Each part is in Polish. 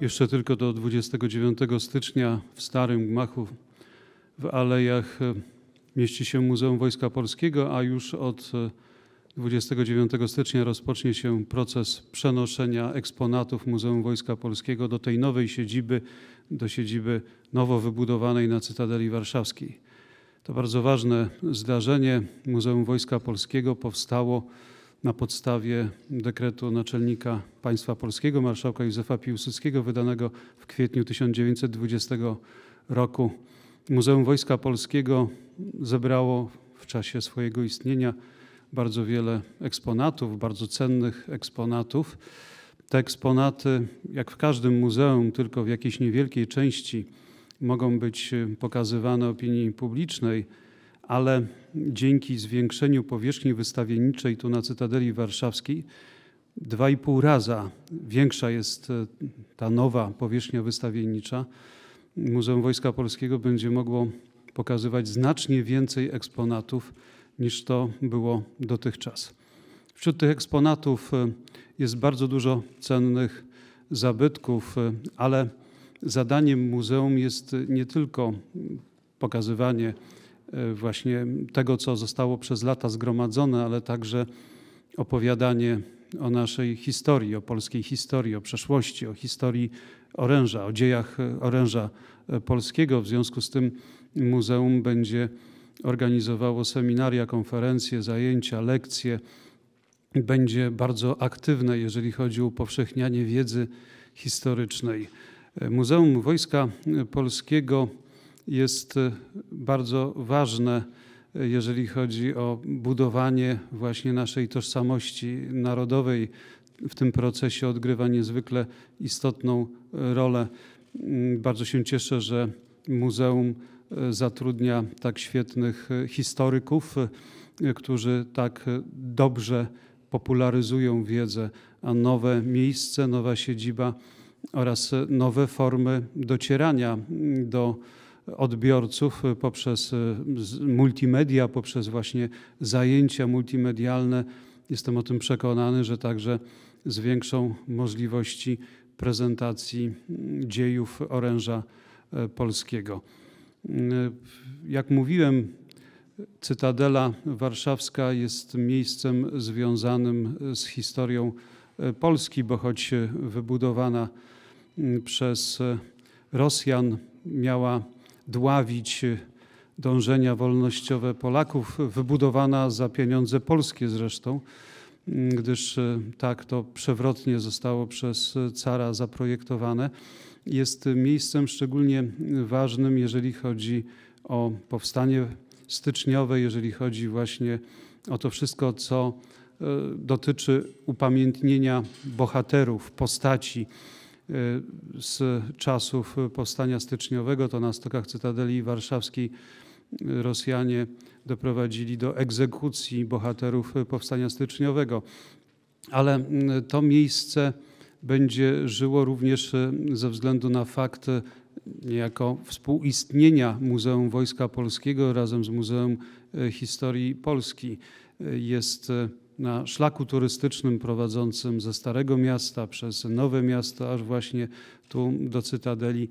jeszcze tylko do 29 stycznia w Starym Gmachu w Alejach e, mieści się Muzeum Wojska Polskiego, a już od 29 e, stycznia rozpocznie się proces przenoszenia eksponatów Muzeum Wojska Polskiego do tej nowej siedziby, do siedziby nowo wybudowanej na Cytadeli Warszawskiej. To bardzo ważne zdarzenie. Muzeum Wojska Polskiego powstało na podstawie dekretu naczelnika państwa polskiego, marszałka Józefa Piłsudskiego, wydanego w kwietniu 1920 roku. Muzeum Wojska Polskiego zebrało w czasie swojego istnienia bardzo wiele eksponatów, bardzo cennych eksponatów. Te eksponaty, jak w każdym muzeum, tylko w jakiejś niewielkiej części, mogą być e, pokazywane opinii publicznej ale dzięki zwiększeniu powierzchni wystawienniczej tu na Cytadeli Warszawskiej dwa i pół raza większa jest e, ta nowa powierzchnia wystawiennicza. Muzeum Wojska Polskiego będzie mogło pokazywać znacznie więcej eksponatów niż to było dotychczas. Wśród tych eksponatów e, jest bardzo dużo cennych zabytków, e, ale zadaniem muzeum jest nie tylko pokazywanie E, właśnie tego, co zostało przez lata zgromadzone, ale także opowiadanie o naszej historii, o polskiej historii, o przeszłości, o historii oręża, o dziejach e, oręża e, polskiego. W związku z tym muzeum będzie organizowało seminaria, konferencje, zajęcia, lekcje. Będzie bardzo aktywne, jeżeli chodzi o upowszechnianie wiedzy historycznej. Muzeum Wojska Polskiego jest e, bardzo ważne, e, jeżeli chodzi o budowanie właśnie naszej tożsamości narodowej. W tym procesie odgrywa niezwykle istotną e, rolę. Mm, bardzo się cieszę, że muzeum zatrudnia tak świetnych historyków, którzy tak dobrze popularyzują wiedzę, a nowe miejsce, nowa siedziba oraz nowe formy docierania mm, do odbiorców y, poprzez y, multimedia, poprzez właśnie zajęcia multimedialne. Jestem o tym przekonany, że także zwiększą możliwości prezentacji mm, dziejów oręża e, polskiego. Mm, e, jak mówiłem, Cytadela Warszawska jest miejscem związanym e, z historią Polski, bo choć wybudowana mm, przez Rosjan miała dławić dążenia wolnościowe Polaków, wybudowana za pieniądze polskie zresztą, mm, gdyż e, tak to przewrotnie zostało przez cara zaprojektowane, jest miejscem szczególnie ważnym, jeżeli chodzi o powstanie styczniowe, jeżeli chodzi właśnie o to wszystko, co e, dotyczy upamiętnienia bohaterów, postaci Y, z czasów powstania styczniowego, to na stokach Cytadeli Warszawskiej y, Rosjanie doprowadzili do egzekucji bohaterów powstania styczniowego. Ale y, to miejsce będzie żyło również ze względu na fakt niejako współistnienia Muzeum Wojska Polskiego razem z Muzeum Historii Polski. Jest na szlaku turystycznym prowadzącym ze Starego Miasta przez Nowe Miasto, aż właśnie tu do Cytadeli.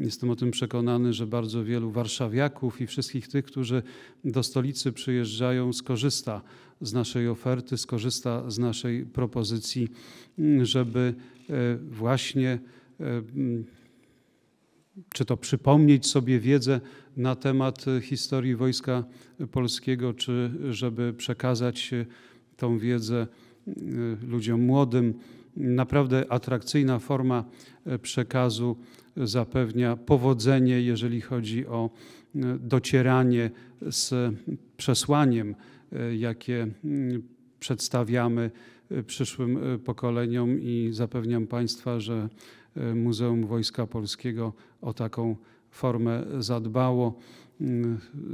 Jestem o tym przekonany, że bardzo wielu warszawiaków i wszystkich tych, którzy do stolicy przyjeżdżają, skorzysta z naszej oferty, skorzysta z naszej propozycji, żeby e, właśnie e, czy to przypomnieć sobie wiedzę na temat historii Wojska Polskiego, czy żeby przekazać e, tą wiedzę e, ludziom młodym. Naprawdę atrakcyjna forma e, przekazu zapewnia powodzenie, jeżeli chodzi o e, docieranie z przesłaniem, jakie przedstawiamy przyszłym pokoleniom i zapewniam Państwa, że Muzeum Wojska Polskiego o taką formę zadbało.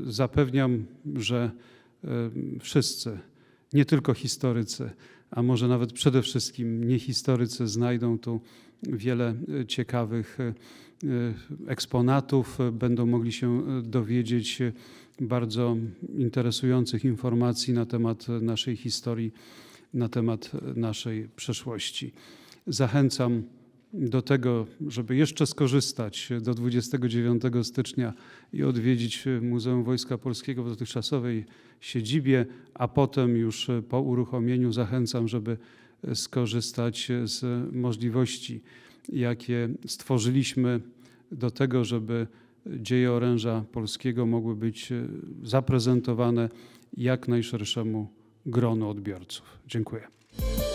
Zapewniam, że wszyscy nie tylko historycy, a może nawet przede wszystkim niehistorycy znajdą tu wiele e, ciekawych e, e, eksponatów, będą mogli się dowiedzieć bardzo interesujących informacji na temat naszej historii, na temat naszej przeszłości. Zachęcam do tego, żeby jeszcze skorzystać do 29 stycznia i odwiedzić Muzeum Wojska Polskiego w dotychczasowej siedzibie, a potem już po uruchomieniu zachęcam, żeby skorzystać z możliwości, jakie stworzyliśmy do tego, żeby dzieje oręża polskiego mogły być zaprezentowane jak najszerszemu gronu odbiorców. Dziękuję.